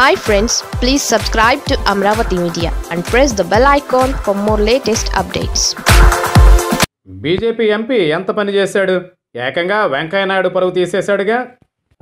hi friends please subscribe to Amaravati media and press the bell icon for more latest updates BJP MP ఎంత పని చేశాడు ఏకంగా వెంకయ్యనాయుడు పరువు తీసేశాడుగా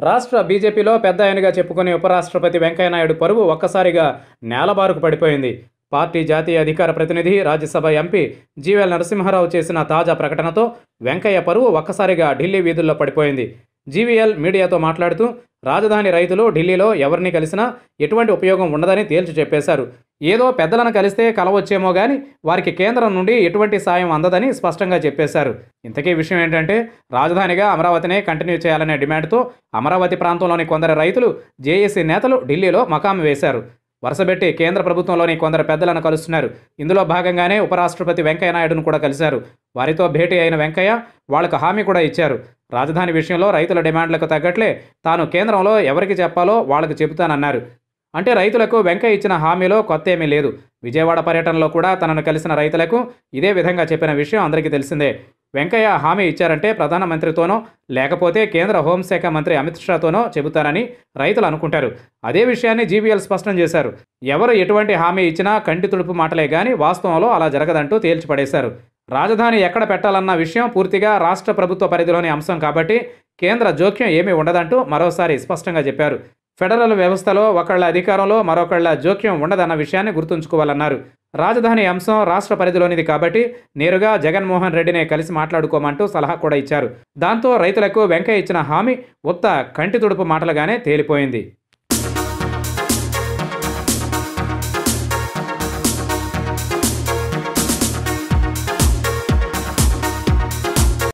రాష్ట్ర బీజేపీలో పెద్ద ఆయనగా చెప్పుకునే ఉపరాష్ట్రపతి వెంకయ్యనాయుడు పరువు ఒక్కసారిగా నేలబారుకు పడిపోయింది పార్టీ జాతీయ అధికార ప్రతినిధి రాజ్యసభ ఎంపీ జీవెల్ నరసింహారావు చేసిన తాజా ప్రకటనతో వెంకయ్య పరువు ఒక్కసారిగా ఢిల్లీ వీధుల్లో పడిపోయింది జీవీఎల్ మీడియాతో మాట్లాడుతూ రాజధాని రైతులు ఢిల్లీలో ఎవరిని కలిసినా ఎటువంటి ఉపయోగం ఉండదని తేల్చి చెప్పేశారు ఏదో పెద్దలను కలిస్తే కలవచ్చేమో కానీ వారికి కేంద్రం నుండి ఎటువంటి సాయం అందదని స్పష్టంగా చెప్పేశారు ఇంతకీ విషయం ఏంటంటే రాజధానిగా అమరావతినే కంటిన్యూ చేయాలనే డిమాండ్తో అమరావతి ప్రాంతంలోని కొందరు రైతులు జేఏసీ నేతలు ఢిల్లీలో మకాం వేశారు వరుసబెట్టి కేంద్ర ప్రభుత్వంలోని కొందరు పెద్దలను కలుస్తున్నారు ఇందులో భాగంగానే ఉపరాష్ట్రపతి వెంకయ్యనాయుడును కూడా కలిశారు వారితో భేటీ అయిన వెంకయ్య వాళ్లకు హామీ కూడా ఇచ్చారు రాజధాని విషయంలో రైతుల డిమాండ్లకు తగ్గట్లే తాను కేంద్రంలో ఎవరికి చెప్పాలో వాళ్లకు చెబుతానన్నారు అంటే రైతులకు వెంకయ్య ఇచ్చిన హామీలో కొత్త ఏమీ లేదు విజయవాడ పర్యటనలో కూడా తనను కలిసిన రైతులకు ఇదే విధంగా చెప్పిన విషయం అందరికీ తెలిసిందే వెంకయ్య హామీ ఇచ్చారంటే ప్రధానమంత్రితోనో లేకపోతే కేంద్ర హోంశాఖ మంత్రి అమిత్ షాతోనో చెబుతారని రైతులు అనుకుంటారు అదే విషయాన్ని జీవీఎల్ స్పష్టం చేశారు ఎవరు ఎటువంటి హామీ ఇచ్చినా కంటి తుడుపు మాటలే కానీ వాస్తవంలో అలా జరగదంటూ తేల్చిపడేశారు రాజధాని ఎక్కడ పెట్టాలన్న విషయం పూర్తిగా రాష్ట్ర ప్రభుత్వ పరిధిలోని అంశం కాబట్టి కేంద్ర జోక్యం ఏమీ ఉండదంటూ మరోసారి స్పష్టంగా చెప్పారు ఫెడరల్ వ్యవస్థలో ఒకళ్ళ అధికారంలో మరొకళ్ళ జోక్యం ఉండదన్న విషయాన్ని గుర్తుంచుకోవాలన్నారు రాజధాని అంశం రాష్ట్ర పరిధిలోనిది కాబట్టి నేరుగా జగన్మోహన్ రెడ్డినే కలిసి మాట్లాడుకోమంటూ సలహా కూడా ఇచ్చారు దాంతో రైతులకు వెంకయ్య ఇచ్చిన హామీ ఉత్త కంటి తుడుపు మాటలుగానే తేలిపోయింది